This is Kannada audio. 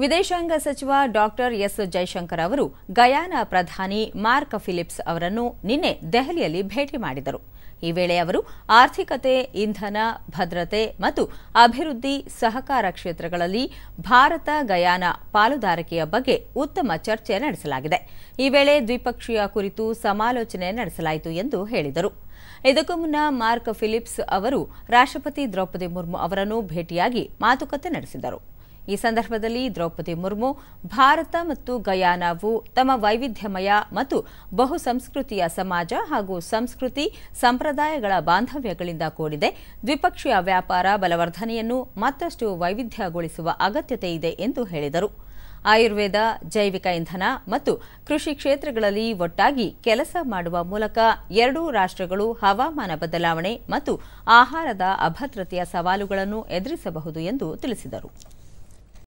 ವಿದೇಶಾಂಗ ಸಚಿವ ಡಾಕ್ಟರ್ ಎಸ್ ಜೈಶಂಕರ್ ಅವರು ಗಯಾನ ಪ್ರಧಾನಿ ಮಾರ್ಕ್ ಫಿಲಿಪ್ಸ್ ಅವರನ್ನು ನಿನ್ನೆ ದೆಹಲಿಯಲ್ಲಿ ಭೇಟಿ ಮಾಡಿದರು ಈ ವೇಳೆ ಅವರು ಆರ್ಥಿಕತೆ ಇಂಧನ ಭದ್ರತೆ ಮತ್ತು ಅಭಿವೃದ್ಧಿ ಸಹಕಾರ ಕ್ಷೇತ್ರಗಳಲ್ಲಿ ಭಾರತ ಗಯಾನ ಪಾಲುದಾರಿಕೆಯ ಬಗ್ಗೆ ಉತ್ತಮ ಚರ್ಚೆ ನಡೆಸಲಾಗಿದೆ ಈ ವೇಳೆ ದ್ವಿಪಕ್ಷೀಯ ಕುರಿತು ಸಮಾಲೋಚನೆ ನಡೆಸಲಾಯಿತು ಎಂದು ಹೇಳಿದರು ಇದಕ್ಕೂ ಮುನ್ನ ಮಾರ್ಕ್ ಫಿಲಿಪ್ಸ್ ಅವರು ರಾಷ್ಟ್ರಪತಿ ದ್ರೌಪದಿ ಮುರ್ಮು ಅವರನ್ನು ಭೇಟಿಯಾಗಿ ಮಾತುಕತೆ ನಡೆಸಿದರು ಈ ಸಂದರ್ಭದಲ್ಲಿ ದ್ರೌಪದಿ ಮುರ್ಮು ಭಾರತ ಮತ್ತು ಗಯಾನಾವು ತಮ್ಮ ವೈವಿಧ್ಯಮಯ ಮತ್ತು ಬಹುಸಂಸ್ಕೃತಿಯ ಸಮಾಜ ಹಾಗೂ ಸಂಸ್ಕೃತಿ ಸಂಪ್ರದಾಯಗಳ ಬಾಂಧವ್ಯಗಳಿಂದ ಕೂಡಿದೆ ದ್ವಿಪಕ್ಷೀಯ ವ್ಯಾಪಾರ ಬಲವರ್ಧನೆಯನ್ನು ಮತ್ತಷ್ಟು ವೈವಿಧ್ಯಗೊಳಿಸುವ ಅಗತ್ಯತೆ ಇದೆ ಎಂದು ಹೇಳಿದರು ಆಯುರ್ವೇದ ಜೈವಿಕ ಇಂಧನ ಮತ್ತು ಕೃಷಿ ಕ್ಷೇತ್ರಗಳಲ್ಲಿ ಒಟ್ಟಾಗಿ ಕೆಲಸ ಮಾಡುವ ಮೂಲಕ ಎರಡೂ ರಾಷ್ಟ್ರಗಳು ಹವಾಮಾನ ಬದಲಾವಣೆ ಮತ್ತು ಆಹಾರದ ಅಭದ್ರತೆಯ ಸವಾಲುಗಳನ್ನು ಎದುರಿಸಬಹುದು ಎಂದು ತಿಳಿಸಿದರು